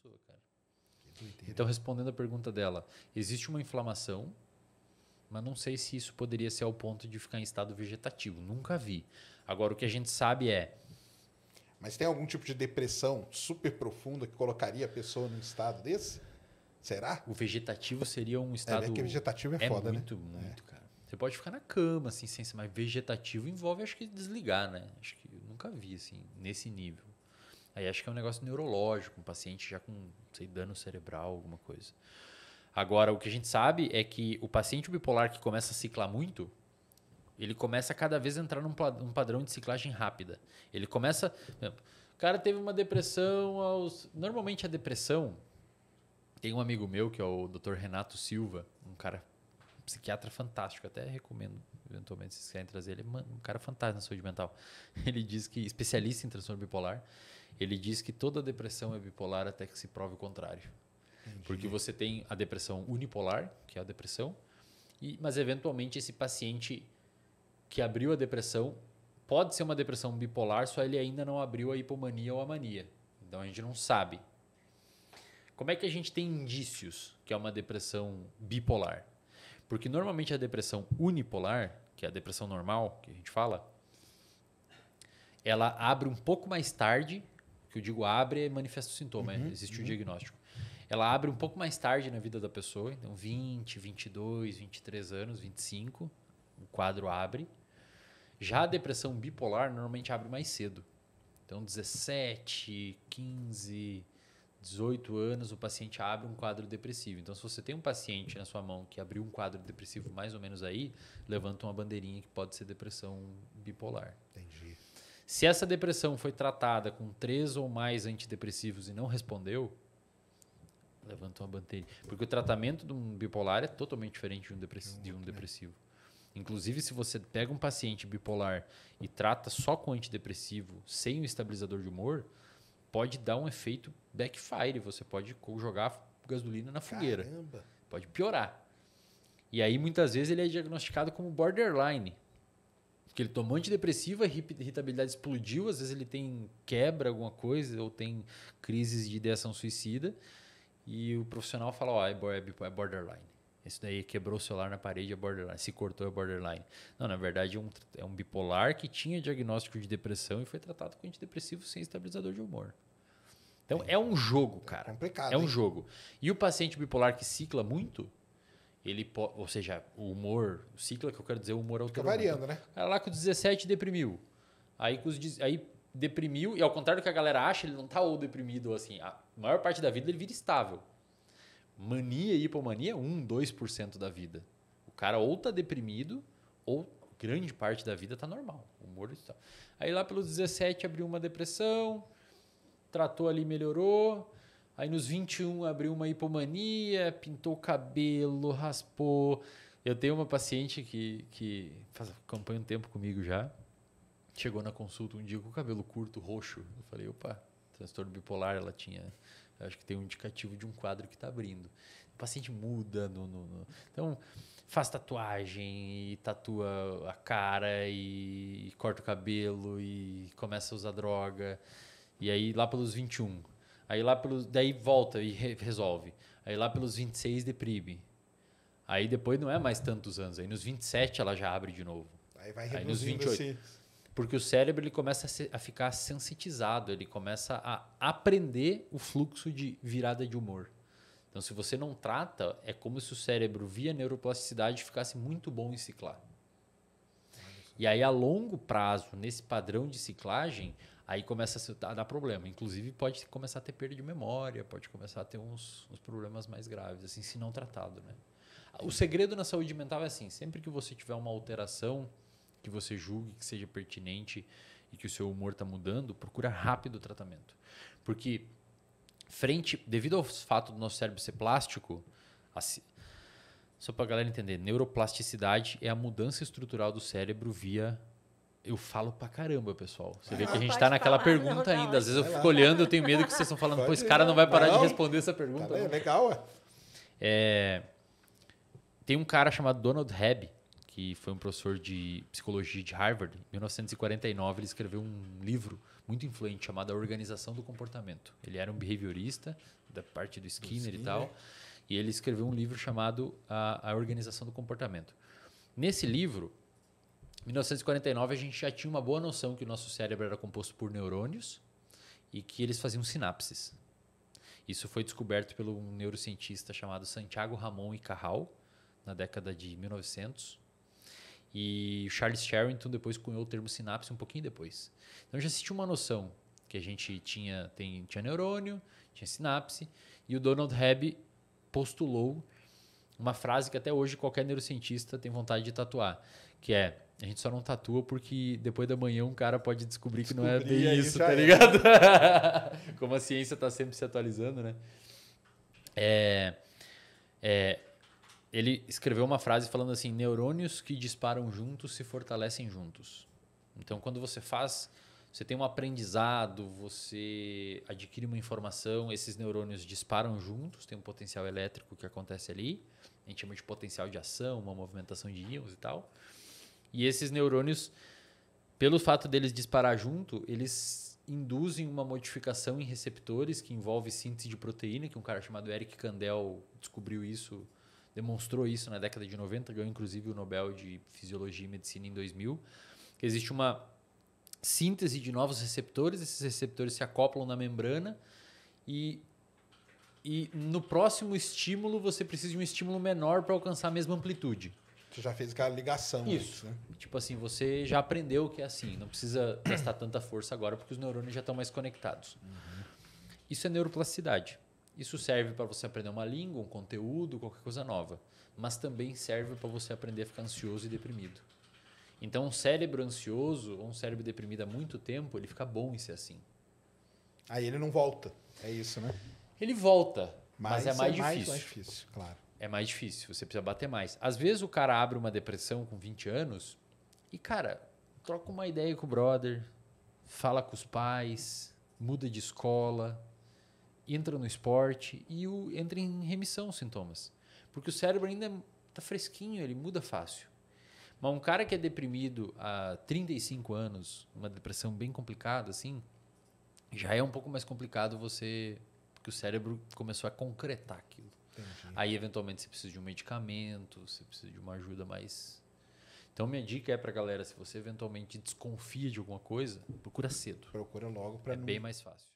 pessoa, cara. Então, respondendo a pergunta dela, existe uma inflamação, mas não sei se isso poderia ser ao ponto de ficar em estado vegetativo. Nunca vi. Agora, o que a gente sabe é. Mas tem algum tipo de depressão super profunda que colocaria a pessoa num estado desse? Será? O vegetativo seria um estado. É, é que vegetativo é, é foda, muito, né? Muito, é. muito, é. cara. Você pode ficar na cama, assim, sem ser, mas vegetativo envolve, acho que, desligar, né? Acho que eu nunca vi, assim, nesse nível. Aí acho que é um negócio neurológico, um paciente já com, sei, dano cerebral, alguma coisa. Agora, o que a gente sabe é que o paciente bipolar que começa a ciclar muito, ele começa a cada vez entrar num, padrão de ciclagem rápida. Ele começa. O cara teve uma depressão aos. Normalmente a depressão. Tem um amigo meu que é o Dr. Renato Silva, um cara um psiquiatra fantástico, até recomendo eventualmente vocês querem trazer ele, um cara fantasma na saúde mental. Ele diz que, especialista em transtorno bipolar, ele diz que toda depressão é bipolar até que se prove o contrário. Entendi. Porque você tem a depressão unipolar, que é a depressão, e, mas eventualmente esse paciente que abriu a depressão pode ser uma depressão bipolar, só ele ainda não abriu a hipomania ou a mania. Então a gente não sabe. Como é que a gente tem indícios que é uma depressão bipolar? Porque normalmente a depressão unipolar, que é a depressão normal, que a gente fala, ela abre um pouco mais tarde, que eu digo abre, é manifesta o sintoma, uhum, existe uhum. o diagnóstico. Ela abre um pouco mais tarde na vida da pessoa, então 20, 22, 23 anos, 25, o quadro abre. Já a depressão bipolar normalmente abre mais cedo. Então 17, 15, 18 anos, o paciente abre um quadro depressivo. Então, se você tem um paciente na sua mão que abriu um quadro depressivo mais ou menos aí, levanta uma bandeirinha que pode ser depressão bipolar. Entendi. Se essa depressão foi tratada com três ou mais antidepressivos e não respondeu, levanta uma bandeirinha Porque o tratamento de um bipolar é totalmente diferente de um, depressivo. De um né? depressivo. Inclusive, se você pega um paciente bipolar e trata só com antidepressivo, sem o estabilizador de humor, pode dar um efeito backfire. Você pode jogar gasolina na fogueira. Caramba. Pode piorar. E aí, muitas vezes, ele é diagnosticado como borderline. Porque ele tomou antidepressiva, a irritabilidade explodiu, às vezes ele tem quebra, alguma coisa, ou tem crises de ideação suicida. E o profissional fala, ó, oh, é borderline. Esse daí quebrou o celular na parede, é borderline. Se cortou, é borderline. Não, na verdade, é um, é um bipolar que tinha diagnóstico de depressão e foi tratado com antidepressivo sem estabilizador de humor. Então, é, é um jogo, cara. É complicado. É um hein? jogo. E o paciente bipolar que cicla muito, ele Ou seja, o humor, o cicla, é que eu quero dizer, o humor Fica Fica variando, né? O cara lá com 17 deprimiu. Aí, com os, aí deprimiu, e ao contrário do que a galera acha, ele não tá ou deprimido ou assim. A maior parte da vida ele vira estável. Mania e hipomania é 1, 2% da vida. O cara ou tá deprimido, ou grande parte da vida tá normal. humor e tal Aí lá pelos 17 abriu uma depressão, tratou ali, melhorou. Aí nos 21 abriu uma hipomania, pintou o cabelo, raspou. Eu tenho uma paciente que, que faz campanha um tempo comigo já. Chegou na consulta um dia com o cabelo curto, roxo. Eu falei, opa, transtorno bipolar ela tinha. Eu acho que tem um indicativo de um quadro que está abrindo. O paciente muda. No, no, no, Então, faz tatuagem e tatua a cara e, e corta o cabelo e começa a usar droga. E aí, lá pelos 21. Aí, lá pelos... Daí, volta e re resolve. Aí, lá pelos 26, deprime. Aí, depois, não é mais tantos anos. Aí, nos 27, ela já abre de novo. Aí, vai aí nos 28. Porque o cérebro ele começa a, se, a ficar sensitizado, ele começa a aprender o fluxo de virada de humor. Então, se você não trata, é como se o cérebro, via neuroplasticidade, ficasse muito bom em ciclar. E aí, a longo prazo, nesse padrão de ciclagem, aí começa a dar problema. Inclusive, pode começar a ter perda de memória, pode começar a ter uns, uns, problemas mais graves, assim, se não tratado, né? O segredo na saúde mental é assim, sempre que você tiver uma alteração que você julgue que seja pertinente e que o seu humor está mudando, procura rápido o tratamento. Porque, frente, devido ao fato do nosso cérebro ser plástico, assim, só para a galera entender, neuroplasticidade é a mudança estrutural do cérebro via. Eu falo pra caramba, pessoal. Você vê que a gente tá naquela falar, pergunta não, ainda. Às vezes eu fico olhando, eu tenho medo que vocês estão falando, pois cara não vai parar não. de responder essa pergunta. Tá legal, ué. É, tem um cara chamado Donald Hebb, que foi um professor de psicologia de Harvard. Em 1949, ele escreveu um livro muito influente chamado A Organização do Comportamento. Ele era um behaviorista da parte do Skinner, do Skinner. e tal. E ele escreveu um livro chamado A, A Organização do Comportamento. Nesse livro, em 1949, a gente já tinha uma boa noção que o nosso cérebro era composto por neurônios e que eles faziam sinapses. Isso foi descoberto pelo um neurocientista chamado Santiago Ramon y Cajal, na década de 1900. E o Charles Sherrington depois cunhou o termo sinapse um pouquinho depois. Então já existia uma noção que a gente tinha, tem, tinha neurônio, tinha sinapse, e o Donald Hebb postulou uma frase que até hoje qualquer neurocientista tem vontade de tatuar, que é a gente só não tatua porque depois da manhã um cara pode descobrir, descobrir que não é bem isso, tá é. ligado? Como a ciência está sempre se atualizando, né? É, é, ele escreveu uma frase falando assim: neurônios que disparam juntos se fortalecem juntos. Então, quando você faz, você tem um aprendizado, você adquire uma informação, esses neurônios disparam juntos, tem um potencial elétrico que acontece ali, a gente chama de potencial de ação, uma movimentação de íons e tal. E esses neurônios, pelo fato deles disparar junto, eles induzem uma modificação em receptores que envolve síntese de proteína, que um cara chamado Eric Kandel descobriu isso demonstrou isso na década de 90, ganhou inclusive o Nobel de Fisiologia e Medicina em 2000, que existe uma síntese de novos receptores, esses receptores se acoplam na membrana e, e no próximo estímulo você precisa de um estímulo menor para alcançar a mesma amplitude. Você já fez aquela ligação. Isso. Antes, né? Tipo assim, você já aprendeu que é assim, não precisa gastar tanta força agora porque os neurônios já estão mais conectados. Uhum. Isso é neuroplasticidade. Isso serve para você aprender uma língua, um conteúdo, qualquer coisa nova. Mas também serve para você aprender a ficar ansioso e deprimido. Então, um cérebro ansioso ou um cérebro deprimido há muito tempo, ele fica bom em ser assim. Aí ele não volta. É isso, né? Ele volta, mas, mas é, mais, é mais, difícil. mais difícil. claro. É mais difícil, você precisa bater mais. Às vezes o cara abre uma depressão com 20 anos e, cara, troca uma ideia com o brother, fala com os pais, muda de escola, entra no esporte e o, entra em remissão os sintomas. Porque o cérebro ainda está fresquinho, ele muda fácil. Mas um cara que é deprimido há 35 anos, uma depressão bem complicada, assim, já é um pouco mais complicado você. Porque o cérebro começou a concretar aquilo. Entendi. Aí, eventualmente, você precisa de um medicamento, você precisa de uma ajuda mais. Então, minha dica é pra galera: se você eventualmente desconfia de alguma coisa, procura cedo. Procura logo para É não... bem mais fácil.